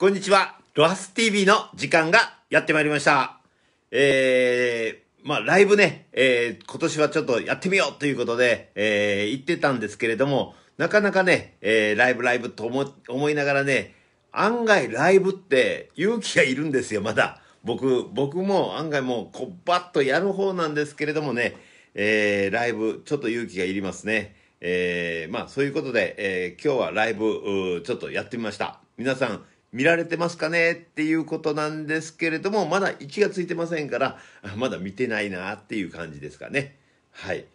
こんにちは。ロハス TV の時間がやってまいりました。えー、まあ、ライブね、えー、今年はちょっとやってみようということで、えー、言ってたんですけれども、なかなかね、えー、ライブライブと思、思いながらね、案外ライブって勇気がいるんですよ、まだ。僕、僕も案外もう、こう、ばっとやる方なんですけれどもね、えー、ライブ、ちょっと勇気がいりますね。えー、まあ、そういうことで、えー、今日はライブ、ちょっとやってみました。皆さん、見られてますかねっていうことなんですけれども、まだ1がついてませんから、まだ見てないなっていう感じですかね。はい。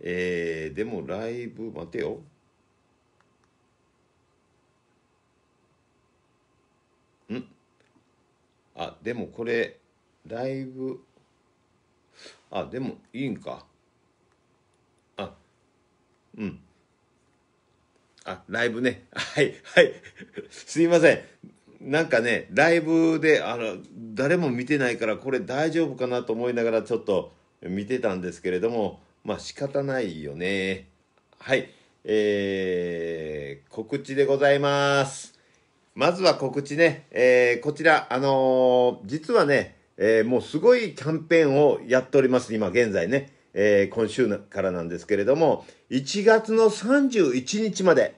えー、でもライブ、待てよ。んあ、でもこれ、ライブ、あ、でもいいんか。あ、うん。あ、ライブね。はい、はい。すいません。なんかね、ライブで、あの、誰も見てないから、これ大丈夫かなと思いながらちょっと見てたんですけれども、まあ仕方ないよね。はい。えー、告知でございます。まずは告知ね。えー、こちら、あのー、実はね、えー、もうすごいキャンペーンをやっております。今現在ね。えー、今週からなんですけれども、1月の31日まで、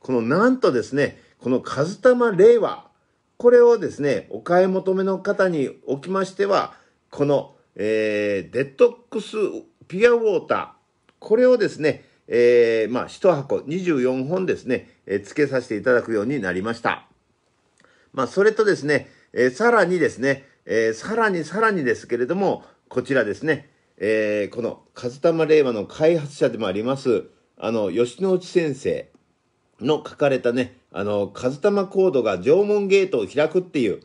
このなんとですね、このカズタマ令和、これをですね、お買い求めの方におきましては、この、えー、デトックスピアウォーター、これをですね、えー、まあ、1箱24本ですね、えー、付けさせていただくようになりました。まあ、それとですね、えー、さらにですね、えー、さらにさらにですけれども、こちらですね、えー、この、カズタマ令和の開発者でもあります、あの、吉野内先生、の書かれたね、あの、風玉コードが縄文ゲートを開くっていう、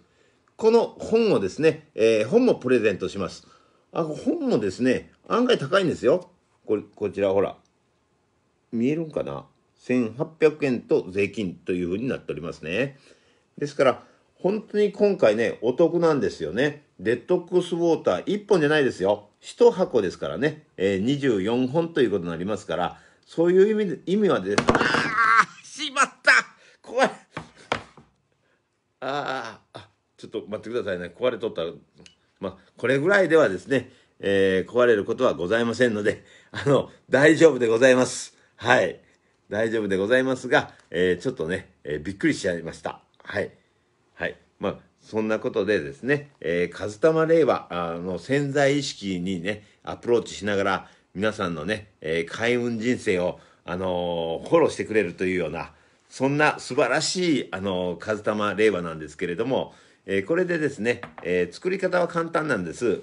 この本をですね、えー、本もプレゼントします。あ、本もですね、案外高いんですよ。これ、こちらほら。見えるんかな ?1800 円と税金というふうになっておりますね。ですから、本当に今回ね、お得なんですよね。デッドックスウォーター1本じゃないですよ。1箱ですからね、えー、24本ということになりますから、そういう意味意味はですね、ああちょっと待ってくださいね壊れとったらまあこれぐらいではですね、えー、壊れることはございませんので あの大丈夫でございますはい大丈夫でございますが、えー、ちょっとね、えー、びっくりしちゃいましたはいはいまあそんなことでですね、えー、風玉令和の潜在意識にね、アプローチしながら、皆さんのね、えー、開運人生を、あのー、フォローしてくれるというような、そんな素晴らしい、あの、カズタ令和なんですけれども、えー、これでですね、えー、作り方は簡単なんです。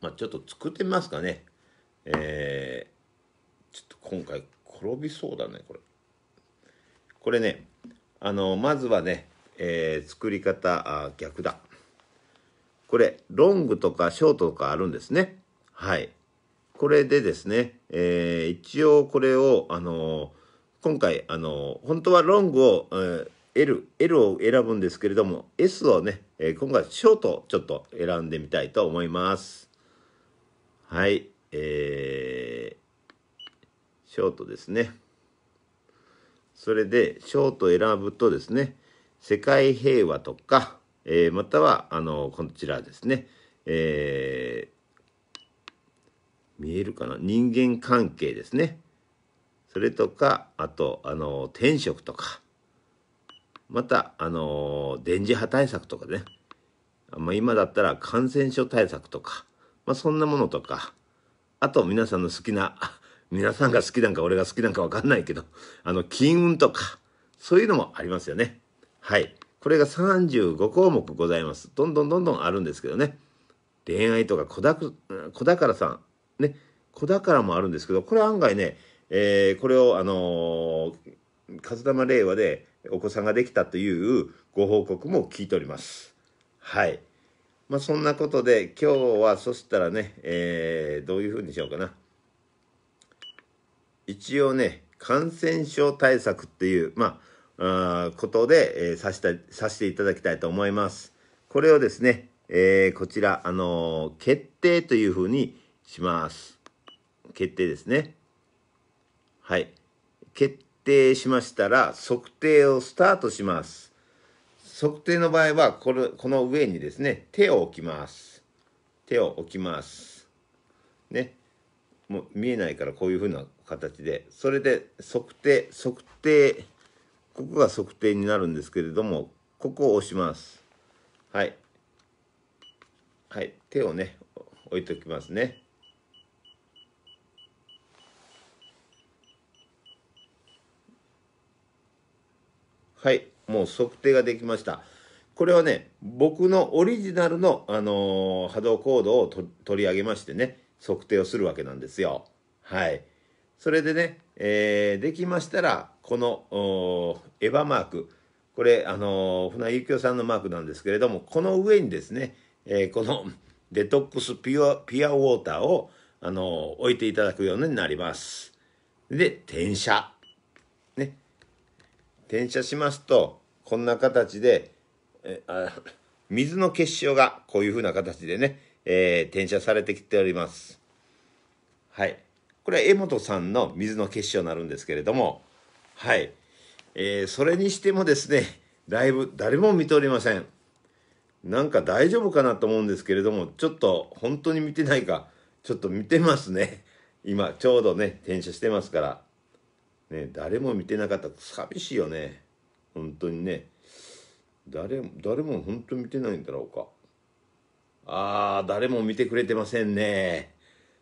まあ、ちょっと作ってみますかね。えー、ちょっと今回転びそうだね、これ。これね、あの、まずはね、えー、作り方あ逆だ。これ、ロングとかショートとかあるんですね。はい。これでですね、えー、一応これを、あのー今回、あの、本当はロングを、えー L, L を選ぶんですけれども S をね、えー、今回ショートをちょっと選んでみたいと思いますはいえー、ショートですねそれでショート選ぶとですね世界平和とか、えー、またはあのこちらですね、えー、見えるかな人間関係ですねそれとかあとあの転職とかまたあの電磁波対策とかね、まあ、今だったら感染症対策とか、まあ、そんなものとかあと皆さんの好きな 皆さんが好きなんか俺が好きなんか分かんないけどあの金運とかそういうのもありますよねはいこれが35項目ございますどんどんどんどんあるんですけどね恋愛とか子だ子宝さんね子宝もあるんですけどこれ案外ねえー、これを、あのー、風玉令和でお子さんができたというご報告も聞いております。はい。まあ、そんなことで、今日はそしたらね、えー、どういうふうにしようかな。一応ね、感染症対策っていう、まあ、あことで、えー、さしたさせていただきたいと思います。これをですね、えー、こちら、あの決定というふうにします。決定ですね。はい。決定しましたら、測定をスタートします。測定の場合は、これ、この上にですね、手を置きます。手を置きます。ね。もう見えないからこういう風な形で、それで測定、測定、ここが測定になるんですけれども、ここを押します。はい。はい。手をね、置いときますね。はい、もう測定ができました。これはね、僕のオリジナルの、あのー、波動コードを取り上げましてね、測定をするわけなんですよ。はい。それでね、えー、できましたら、この、エヴァマーク、これ、あのー、船井幸雄さんのマークなんですけれども、この上にですね、えー、このデトックスピュア、ピアウォーターを、あのー、置いていただくようになります。で、転写。ね。転写しますと、こんな形で、えあ水の結晶がこういうふうな形でね、えー、転写されてきております。はい。これは江本さんの水の結晶になるんですけれども、はい。えー、それにしてもですね、だいぶ誰も見ておりません。なんか大丈夫かなと思うんですけれども、ちょっと本当に見てないか、ちょっと見てますね。今ちょうどね、転写してますから。ね、誰も見てなかったと寂しいよね。本当にね。誰、誰も本当見てないんだろうか。あー、誰も見てくれてませんね。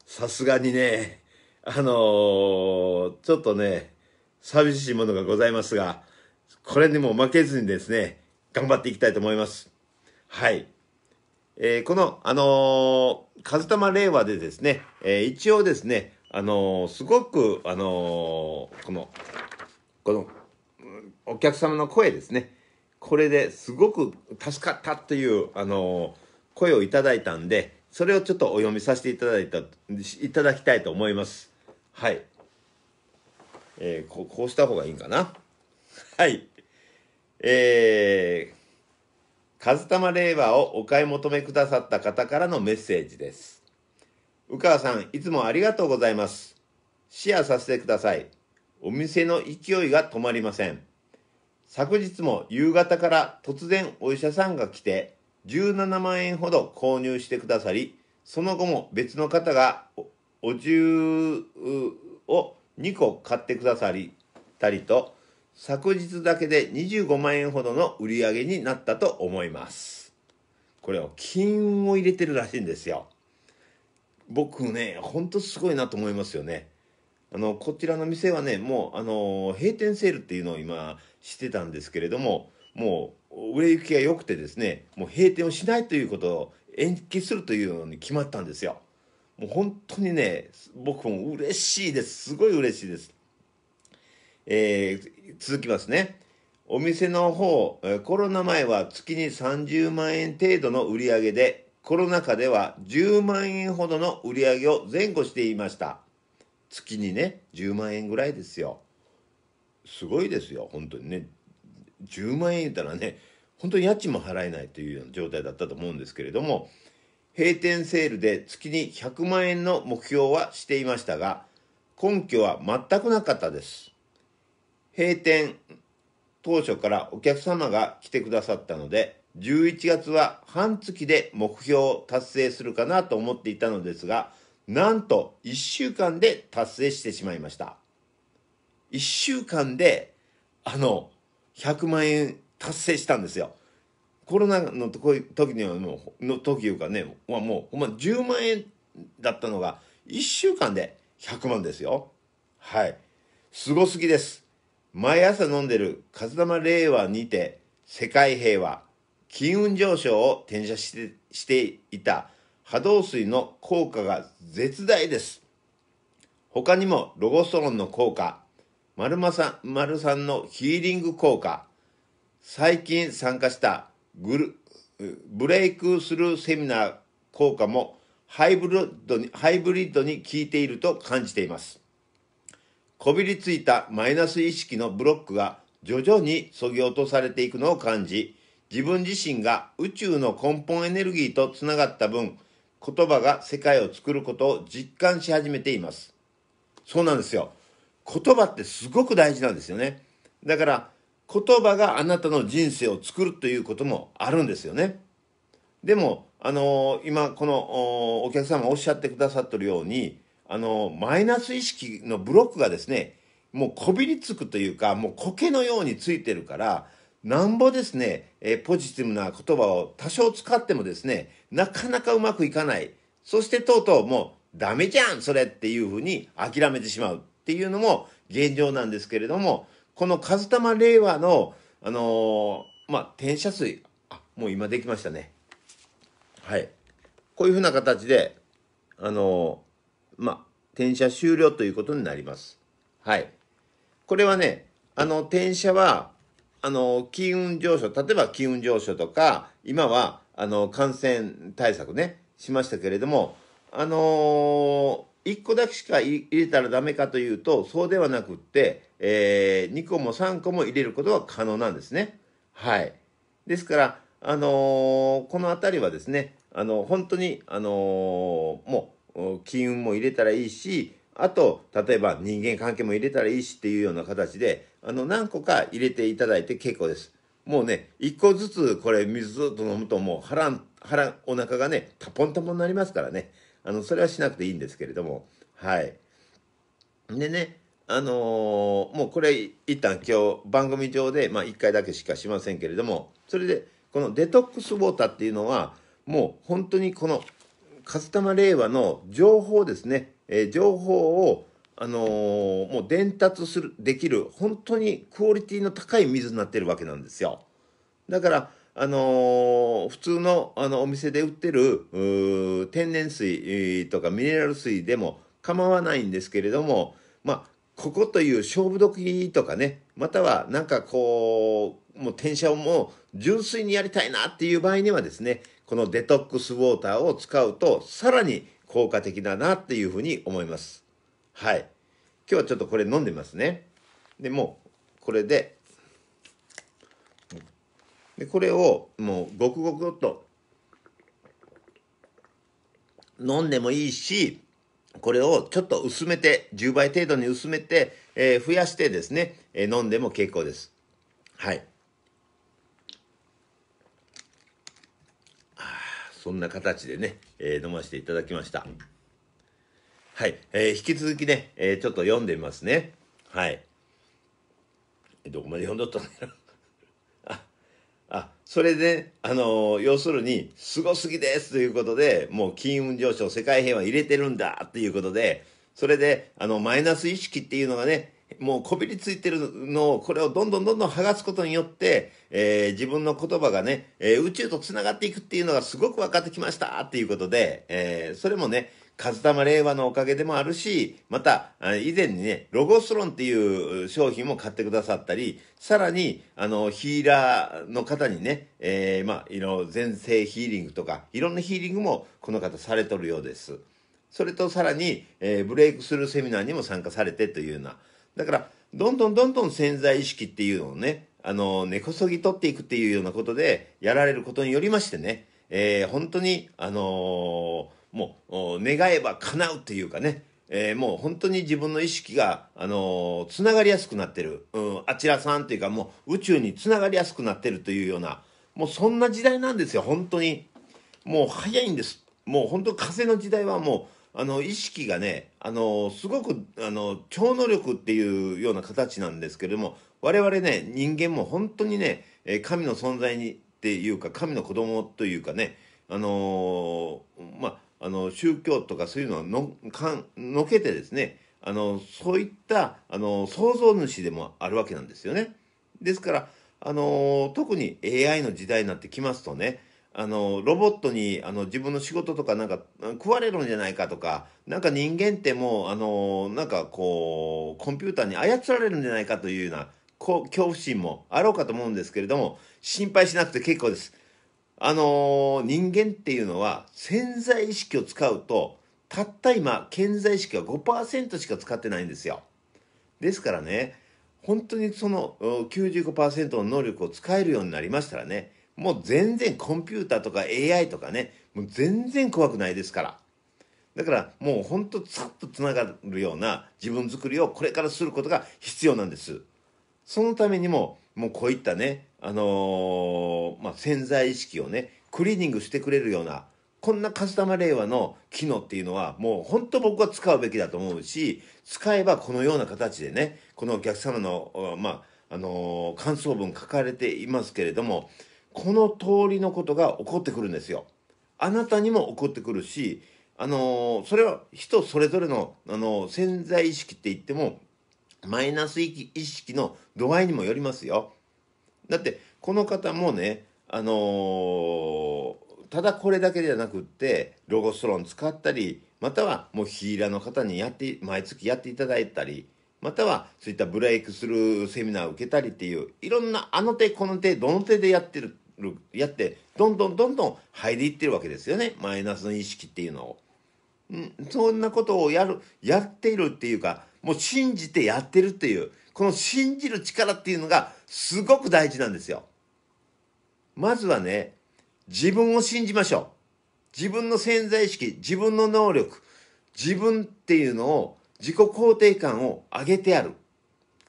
さすがにね、あのー、ちょっとね、寂しいものがございますが、これにも負けずにですね、頑張っていきたいと思います。はい。えー、この、あのー、風玉令和でですね、えー、一応ですね、あのすごくあのこのこのお客様の声ですねこれですごく助かったというあの声をいただいたんでそれをちょっとお読みさせていただいたいただきたいと思いますはい、えー、こうした方がいいんかなはいえー、カズタマ令和をお買い求めくださった方からのメッセージですうかわさん、いつもありがとうございます。シェアさせてください。お店の勢いが止まりません。昨日も夕方から突然お医者さんが来て、17万円ほど購入してくださり、その後も別の方がお重を2個買ってくださりたりと、昨日だけで25万円ほどの売り上げになったと思います。これを金運を入れてるらしいんですよ。僕ね本当すごいなと思いますよねあのこちらの店はねもうあの閉店セールっていうのを今してたんですけれどももう売れ行きが良くてですねもう閉店をしないということを延期するというのに決まったんですよもう本当にね僕も嬉しいですすごい嬉しいですえー、続きますねお店の方コロナ前は月に30万円程度の売り上げでコロナ禍では10万円ほどの売り上げを前後していました。月にね、10万円ぐらいですよ。すごいですよ、本当にね。10万円言ったらね、本当に家賃も払えないというような状態だったと思うんですけれども、閉店セールで月に100万円の目標はしていましたが、根拠は全くなかったです。閉店当初からお客様が来てくださったので、11月は半月で目標を達成するかなと思っていたのですが、なんと1週間で達成してしまいました。1週間で、あの、100万円達成したんですよ。コロナの時にはもう、の時いうかね、はもう、ほんま10万円だったのが、1週間で100万ですよ。はい。すごすぎです。毎朝飲んでる、風玉令和にて、世界平和、金運上昇を転写してしていた波動水の効果が絶大です。他にもロゴストロンの効果、丸まさん、丸さんのヒーリング効果、最近参加したグル、ブレイクスルーセミナー効果もハイブリッドに、ハイブリッドに効いていると感じています。こびりついたマイナス意識のブロックが徐々に削ぎ落とされていくのを感じ、自分自身が宇宙の根本エネルギーとつながった分、言葉が世界を作ることを実感し始めています。そうなんですよ。言葉ってすごく大事なんですよね。だから、言葉があなたの人生を作るということもあるんですよね。でも、あのー、今、このおお客様おっしゃってくださってるように、あのー、マイナス意識のブロックがですね、もうこびりつくというか、もう苔のようについてるから、なんぼですね、えポジティブな言葉を多少使ってもですね、なかなかうまくいかない。そしてとうとうもうダメじゃんそれっていうふうに諦めてしまうっていうのも現状なんですけれども、このカズタマ令和の、あのー、まあ、転写水。あ、もう今できましたね。はい。こういうふうな形で、あのー、まあ、転写終了ということになります。はい。これはね、あの、転写は、あの、金運上昇、例えば金運上昇とか、今は、あの、感染対策ね、しましたけれども、あのー、1個だけしか入れたらダメかというと、そうではなくって、えー、2個も3個も入れることは可能なんですね。はい。ですから、あのー、この辺りはですね、あの、本当に、あのー、もう、金運も入れたらいいし、あと、例えば人間関係も入れたらいいしっていうような形で、あの、何個か入れていただいて結構です。もうね、一個ずつこれ水ずっと飲むともう腹、腹、お腹がね、タポンタポンになりますからね。あの、それはしなくていいんですけれども、はい。でね、あのー、もうこれ一旦今日番組上で、まあ一回だけしかしませんけれども、それで、このデトックスウォーターっていうのは、もう本当にこのカスタマー令和の情報ですね。え情報を、あのー、もう伝達するできる本当にクオリティの高い水になってるわけなんですよだから、あのー、普通のあのお店で売ってる天然水とかミネラル水でも構わないんですけれどもまあここという勝負時とかねまたはなんかこうもう転写をもう純粋にやりたいなっていう場合にはですねこのデトックスウォーターを使うとさらに効果的だなっていうふうに思います。はい。今日はちょっとこれ飲んでますね。で、もう、これで、で、これをもう、ごくごくっと、飲んでもいいし、これをちょっと薄めて、10倍程度に薄めて、えー、増やしてですね、えー、飲んでも結構です。はい。そんな形でね、えー、飲ませていただきました。はい、えー、引き続きね、えー、ちょっと読んでみますね。はい。どこまで読んどったんだろう。あ、あ、それで、ね、あのー、要するに、すごすぎですということで、もう金運上昇、世界平和入れてるんだっていうことで、それで、あの、マイナス意識っていうのがね、もうこびりついてるのを、これをどんどんどんどん剥がすことによって、えー、自分の言葉がね、えー、宇宙と繋がっていくっていうのがすごく分かってきましたっていうことで、えー、それもね、風玉令和のおかげでもあるし、また、以前にね、ロゴスロンっていう商品も買ってくださったり、さらに、あの、ヒーラーの方にね、えー、まあ、いろ、全盛ヒーリングとか、いろんなヒーリングもこの方されとるようです。それとさらに、えー、ブレイクスルーセミナーにも参加されてというような、だから、どんどんどんどん潜在意識っていうのをね、あの、根こそぎ取っていくっていうようなことで、やられることによりましてね、えー、本当に、あのー、もう、願えば叶うっていうかね、えー、もう本当に自分の意識が、あのー、つながりやすくなってる、うん、あちらさんというかもう宇宙につながりやすくなってるというような、もうそんな時代なんですよ、本当に。もう早いんです。もう本当風の時代はもう、あの、意識がね、あの、すごく、あの、超能力っていうような形なんですけれども、我々ね、人間も本当にね、神の存在にっていうか、神の子供というかね、あのまあ、の、宗教とかそういうのはの、かん、のけてですね、あの、そういった、あの、創造主でもあるわけなんですよね。ですから、あの特に AI の時代になってきますとね、あの、ロボットに、あの、自分の仕事とかなんか、食われるんじゃないかとか、なんか人間ってもう、あの、なんかこう、コンピューターに操られるんじゃないかというような、こう、恐怖心もあろうかと思うんですけれども、心配しなくて結構です。あの、人間っていうのは、潜在意識を使うと、たった今、潜在意識は5%しか使ってないんですよ。ですからね、本当にその95%の能力を使えるようになりましたらね、もう全然コンピューターとか AI とかね、もう全然怖くないですから。だからもうほんとさっとつながるような自分づくりをこれからすることが必要なんです。そのためにも、もうこういったね、あのー、まあ、潜在意識をね、クリーニングしてくれるような、こんなカスタマー令和の機能っていうのは、もう本当僕は使うべきだと思うし、使えばこのような形でね、このお客様の、まあ、あのー、感想文書かれていますけれども、この通りのことが起こってくるんですよ。あなたにも起こってくるし、あのそれは人それぞれの、あの潜在意識って言っても、マイナス意識の度合いにもよりますよ。だって、この方もね、あのー、ただこれだけじゃなくって、ロゴストロン使ったり、またはもうヒーラーの方にやって、毎月やっていただいたり、またはそういったブレイクスルーセミナーを受けたりっていう、いろんなあの手この手、どの手でやってるるやってどんどんどんどん入りいってるわけですよねマイナスの意識っていうのを。んそんなことをやるやっているっていうかもう信じてやってるっていうこの信じる力っていうのがすごく大事なんですよ。まずはね自分を信じましょう。自分の潜在意識自分の能力自分っていうのを自己肯定感を上げてやる。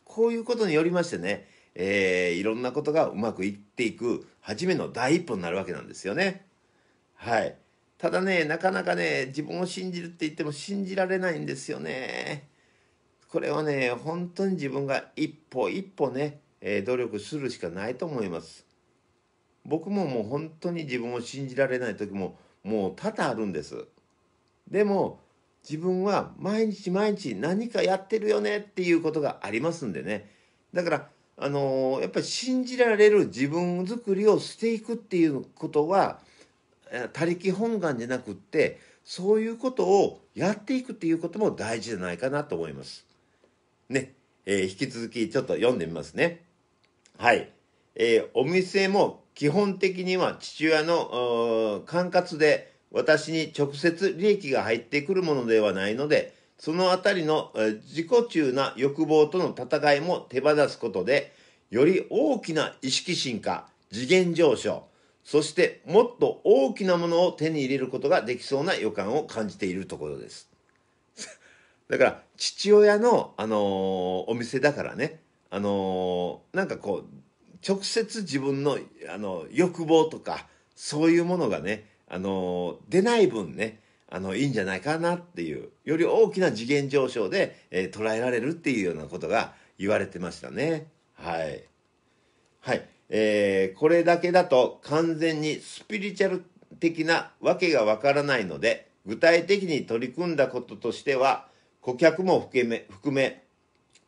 こういうことによりましてね、えー、いろんなことがうまくいっていく初めの第一歩になるわけなんですよね。はい。ただね、なかなかね、自分を信じるって言っても信じられないんですよね。これはね、本当に自分が一歩一歩ね、えー、努力するしかないと思います。僕ももう本当に自分を信じられない時ももう多々あるんです。でも自分は毎日毎日何かやってるよねっていうことがありますんでね。だからあのやっぱり信じられる自分づくりをしていくっていうことは他力本願じゃなくってそういうことをやっていくっていうことも大事じゃないかなと思います。ね、えー、引き続きちょっと読んでみますね。はい。えー、お店も基本的には父親の管轄で私に直接利益が入ってくるものではないので、そのあたりの自己中な欲望との戦いも手放すことで、より大きな意識進化、次元上昇、そしてもっと大きなものを手に入れることができそうな予感を感じているところです。だから、父親の、あのー、お店だからね、あのー、なんかこう、直接自分の、あの、欲望とか、そういうものがね、あのー、出ない分ね、あの、いいんじゃないかなっていう、より大きな次元上昇で、えー、捉えられるっていうようなことが言われてましたね。はい。はい。えー、これだけだと完全にスピリチュアル的なわけがわからないので、具体的に取り組んだこととしては、顧客も含め、含め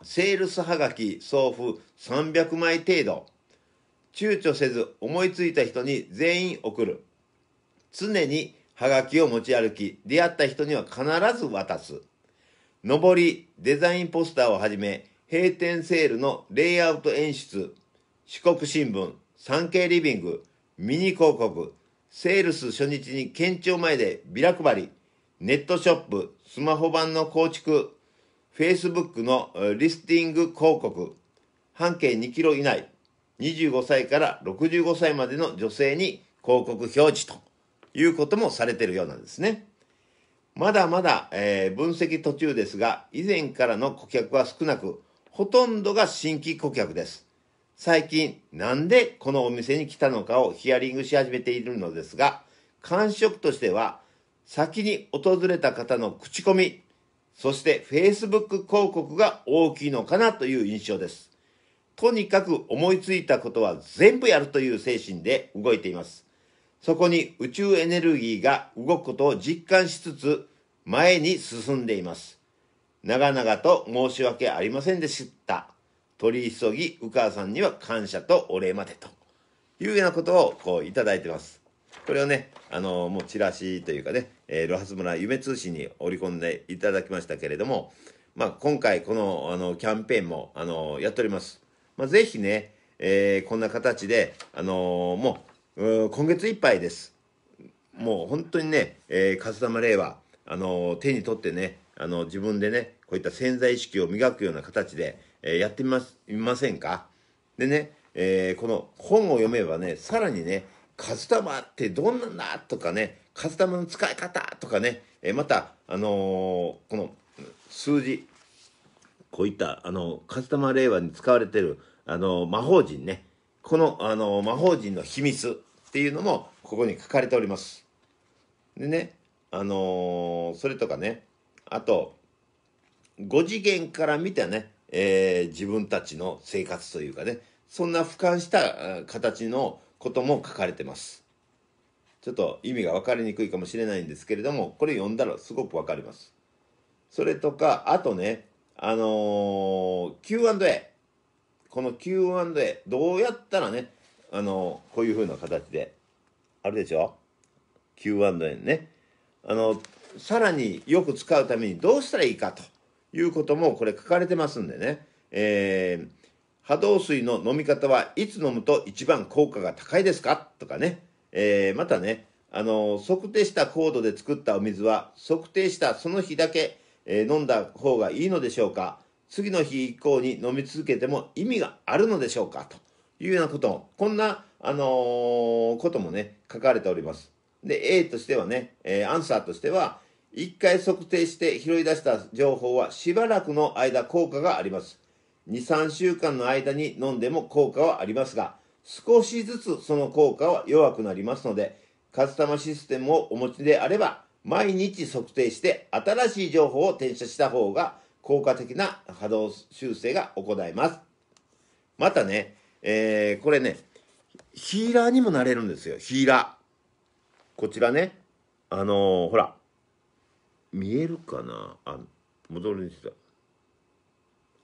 セールスはがき送付300枚程度、躊躇せず思いついた人に全員送る。常にはがきを持ち歩き、出会った人には必ず渡す。上り、デザインポスターをはじめ、閉店セールのレイアウト演出、四国新聞、産経リビング、ミニ広告、セールス初日に県庁前でビラ配り、ネットショップ、スマホ版の構築、Facebook のリスティング広告、半径2キロ以内、25歳から65歳までの女性に広告表示と。いうこともされているようなんですね。まだまだ、えー、分析途中ですが、以前からの顧客は少なく、ほとんどが新規顧客です。最近、なんでこのお店に来たのかをヒアリングし始めているのですが、感触としては、先に訪れた方の口コミ、そして Facebook 広告が大きいのかなという印象です。とにかく思いついたことは全部やるという精神で動いています。そこに宇宙エネルギーが動くことを実感しつつ、前に進んでいます。長々と申し訳ありませんでした。取り急ぎ、うかさんには感謝とお礼までというようなことをこういただいてます。これをね、あのもうチラシというかね、えー、ロハス村夢通信に織り込んでいただきましたけれども、まあ、今回この、あの、キャンペーンも、あのやっております。まあ、ぜひね、えー、こんな形で、あのもう、うん今月いっぱいです。もう本当にね、えー、カスタマレイは、あのー、手に取ってね、あのー、自分でね、こういった潜在意識を磨くような形で、えー、やってみますみませんかでね、えー、この本を読めばね、さらにね、カスタマーってどんなんだとかね、カスタムの使い方とかね、えー、また、あのー、この数字、こういった、あのカスタマー令和に使われてる、あの魔法陣ね、この、あの魔法陣の秘密、っていうのもここに書かれております。でね、あのー、それとかね、あと、5次元から見たね、えー、自分たちの生活というかね、そんな俯瞰した形のことも書かれてます。ちょっと意味が分かりにくいかもしれないんですけれども、これ読んだらすごく分かります。それとか、あとね、あのー、Q&A。この Q&A、どうやったらね、あの、こういう風な形で、あるでしょ ?Q&A ね。あの、さらによく使うためにどうしたらいいかということもこれ書かれてますんでね。えー、波動水の飲み方はいつ飲むと一番効果が高いですかとかね。えー、またね、あの、測定した高度で作ったお水は測定したその日だけ、えー、飲んだ方がいいのでしょうか次の日以降に飲み続けても意味があるのでしょうかというようなこと、こんな、あのー、こともね、書かれております。で、A としてはね、えー、アンサーとしては、一回測定して拾い出した情報はしばらくの間効果があります。2、3週間の間に飲んでも効果はありますが、少しずつその効果は弱くなりますので、カスタマシステムをお持ちであれば、毎日測定して新しい情報を転写した方が効果的な波動修正が行えます。またね、えー、これね、ヒーラーにもなれるんですよ、ヒーラー。こちらね、あのー、ほら、見えるかなあ、戻るにした。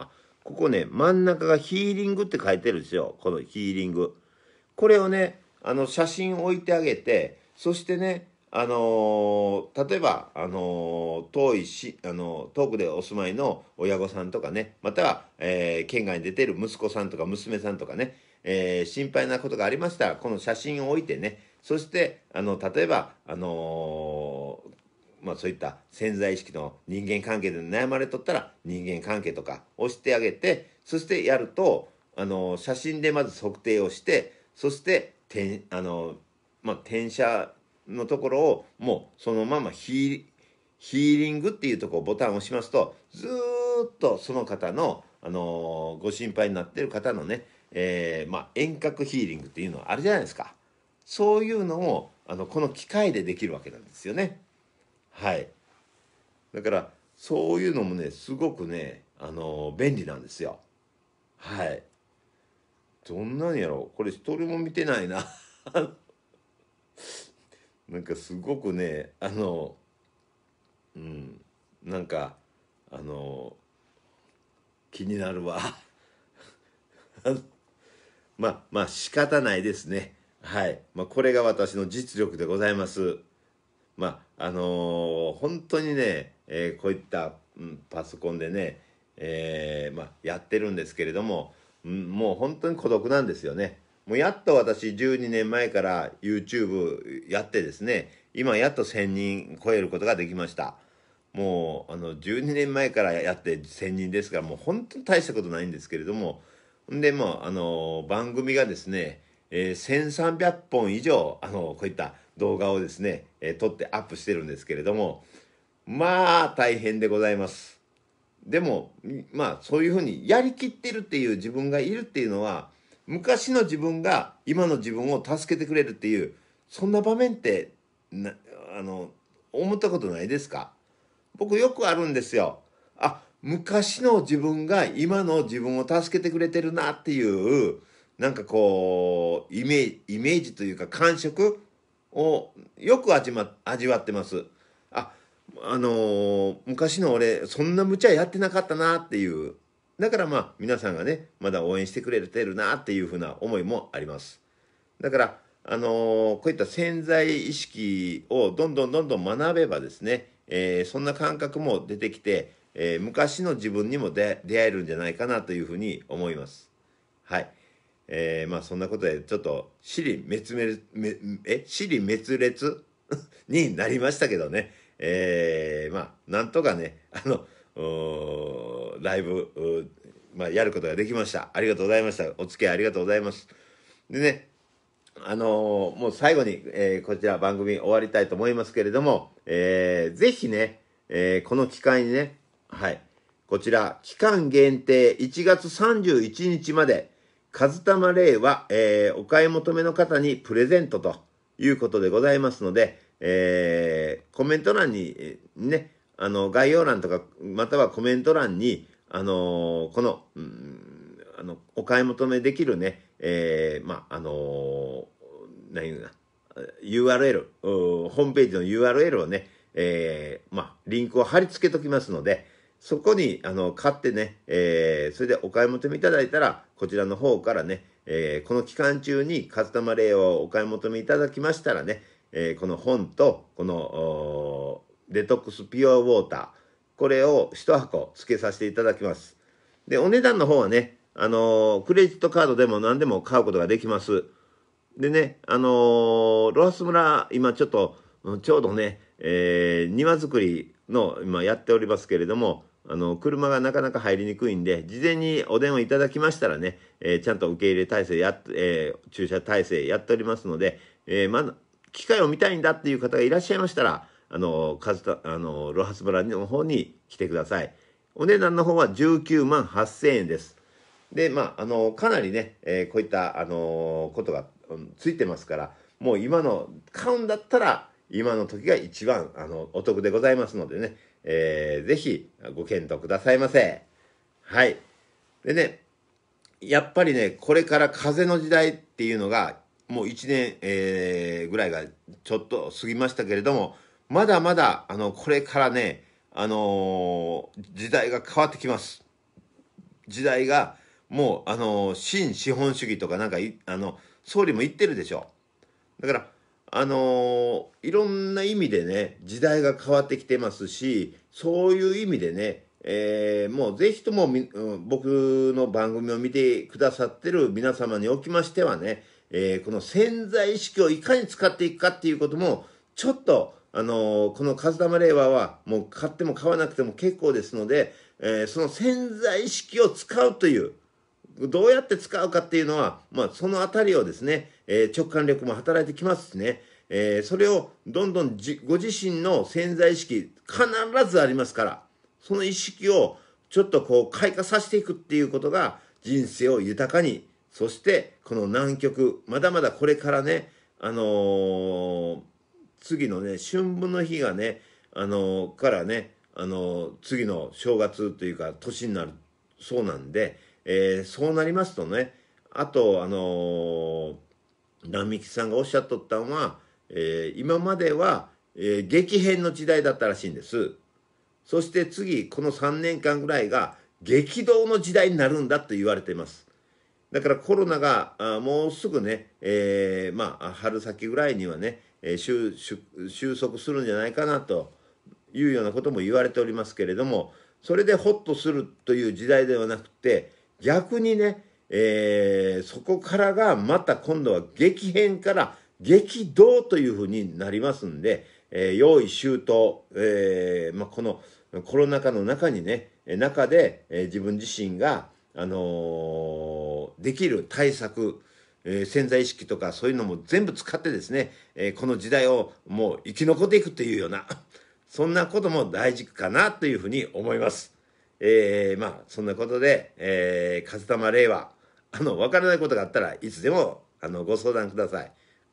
あ、ここね、真ん中がヒーリングって書いてるんですよ、このヒーリング。これをね、あの、写真置いてあげて、そしてね、あのー、例えば、あのー、遠いし、あのー、遠くでお住まいの親御さんとかね、または、え県外に出てる息子さんとか娘さんとかね、え心配なことがありましたら、この写真を置いてね、そして、あの、例えば、あのまあ、そういった潜在意識の人間関係で悩まれとったら人間関係とか押してあげてそしてやるとあの写真でまず測定をしてそしてん、あの、まあ、転写のところをもうそのままヒーリングっていうとこボタンを押しますとずっとその方の、あのー、ご心配になってる方のね、えー、まあ、遠隔ヒーリングっていうのはあるじゃないですかそういうのをあのこの機械でできるわけなんですよねはいだからそういうのもねすごくね、あのー、便利なんですよはいどんなんやろこれ一人も見てないななんかすごくねあのうんなんかあの気になるわ まあまあ仕方ないですねはい、まあ、これが私の実力でございますまああのー、本当にね、えー、こういった、うん、パソコンでね、えー、まあ、やってるんですけれども、うん、もう本当に孤独なんですよねもうやっと私12年前から YouTube やってですね、今やっと1000人超えることができました。もう、あの、12年前からやって1000人ですから、もう本当に大したことないんですけれども、んで、もあの、番組がですね、えー、1300本以上、あの、こういった動画をですね、えー、撮ってアップしてるんですけれども、まあ、大変でございます。でも、まあ、そういうふうにやりきってるっていう自分がいるっていうのは、昔の自分が今の自分を助けてくれるっていうそんな場面ってなあの思ったことないですか僕よくあるんですよ。あ昔の自分が今の自分を助けてくれてるなっていうなんかこうイメージイメージというか感触をよく味,、ま、味わってます。ああのー、昔の俺そんな無茶やってなかったなっていうだからまあ皆さんがね、まだ応援してくれてるなっていうふうな思いもあります。だから、あのー、こういった潜在意識をどんどんどんどん学べばですね、えー、そんな感覚も出てきて、えー、昔の自分にも出会えるんじゃないかなというふうに思います。はい。えー、まあそんなことでちょっと尻滅滅、え、滅裂 になりましたけどね。えー、まあなんとかね、あの、ライブ、まあ、やることができました。ありがとうございました。お付き合いありがとうございます。でね、あのー、もう最後に、えー、こちら番組終わりたいと思いますけれども、えー、ぜひね、えー、この機会にね、はい、こちら、期間限定1月31日まで、カズタマレイは、えー、お買い求めの方にプレゼントということでございますので、えー、コメント欄にね、あの、概要欄とか、またはコメント欄に、あのこの、うん、あの、お買い求めできるね、えー、まあ、あの何言うな、URL、ホームページの URL をね、えー、まあ、リンクを貼り付けときますので、そこに、あの、買ってね、えー、それでお買い求めいただいたら、こちらの方からね、えー、この期間中にカスタマーレイをお買い求めいただきましたらね、えー、この本と、この、デトックスピュアウォーター。これを1箱付けさせていただきます。で、お値段の方はね、あのー、クレジットカードでも何でも買うことができます。でね、あのー、ロハス村、今ちょっと、ちょうどね、えー、庭作りの、今やっておりますけれども、あの、車がなかなか入りにくいんで、事前にお電話いただきましたらね、えー、ちゃんと受け入れ体制や、えー、駐車体制やっておりますので、えー、ま機会を見たいんだっていう方がいらっしゃいましたら、あの、カズあの、ロハス村の方に来てください。お値段の方は19万8000円です。で、まあ、あの、かなりね、えー、こういった、あの、ことが、うん、ついてますから、もう今の、買うんだったら、今の時が一番、あの、お得でございますのでね、えー、ぜひ、ご検討くださいませ。はい。でね、やっぱりね、これから風の時代っていうのが、もう1年、えー、ぐらいがちょっと過ぎましたけれども、まだまだ、あの、これからね、あのー、時代が変わってきます。時代が、もう、あのー、新資本主義とかなんかあの、総理も言ってるでしょ。だから、あのー、いろんな意味でね、時代が変わってきてますし、そういう意味でね、えー、もうぜひとも、うん、僕の番組を見てくださってる皆様におきましてはね、えー、この潜在意識をいかに使っていくかっていうことも、ちょっと、あのこの風玉令和はもう買っても買わなくても結構ですので、えー、その潜在意識を使うというどうやって使うかっていうのは、まあ、その辺りをですね、えー、直感力も働いてきますしね、えー、それをどんどんご自身の潜在意識必ずありますからその意識をちょっとこう開花させていくっていうことが人生を豊かにそしてこの南極まだまだこれからねあのー次のね、春分の日がね、あの、からね、あの、次の正月というか、年になるそうなんで、えー、そうなりますとね、あと、あのー、並木さんがおっしゃっとったのは、えー、今までは、えー、激変の時代だったらしいんです。そして次、この3年間ぐらいが激動の時代になるんだと言われています。だからコロナがあもうすぐね、えー、まあ、春先ぐらいにはね、え収束するんじゃないかなというようなことも言われておりますけれどもそれでホッとするという時代ではなくて逆にね、えー、そこからがまた今度は激変から激動というふうになりますんで、えー、用意周到、えー、まあ、このコロナ禍の中にね中で、え自分自身が、あのできる対策えー、潜在意識とかそういうのも全部使ってですね、えー、この時代をもう生き残っていくっていうような、そんなことも大事かなというふうに思います。えー、まあ、そんなことで、えー、風玉令和、あの、わからないことがあったらいつでも、あの、ご相談ください。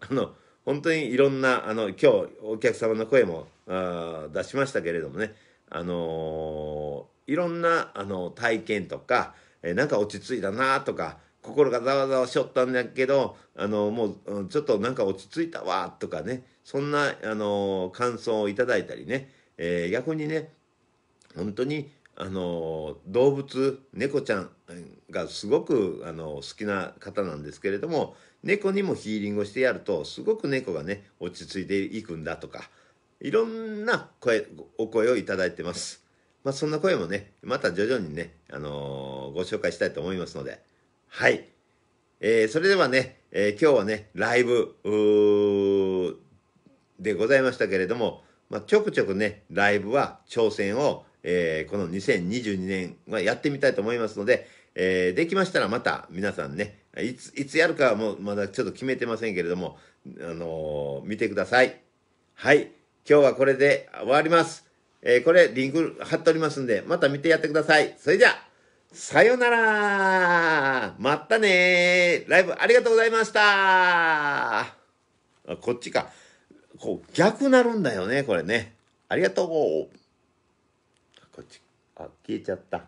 あの、本当にいろんな、あの、今日お客様の声もあ出しましたけれどもね、あのー、いろんな、あの、体験とか、えー、なんか落ち着いたなとか、心がざわざわしょったんだけど、あの、もう、ちょっとなんか落ち着いたわ、とかね、そんな、あの、感想をいただいたりね、えー、逆にね、本当に、あの、動物、猫ちゃんがすごく、あの、好きな方なんですけれども、猫にもヒーリングをしてやると、すごく猫がね、落ち着いていくんだとか、いろんな声、お声をいただいてます。まあ、そんな声もね、また徐々にね、あのご紹介したいと思いますので、はい。えー、それではね、えー、今日はね、ライブでございましたけれども、まあ、ちょくちょくね、ライブは挑戦を、えー、この2022年はやってみたいと思いますので、えー、できましたらまた皆さんね、いつ、いつやるかはもうまだちょっと決めてませんけれども、あのー、見てください。はい。今日はこれで終わります。えー、これリンク貼っておりますんで、また見てやってください。それじゃあさよならまたねライブありがとうございましたあこっちか。こう逆なるんだよね、これね。ありがとうこっち。あ、消えちゃった。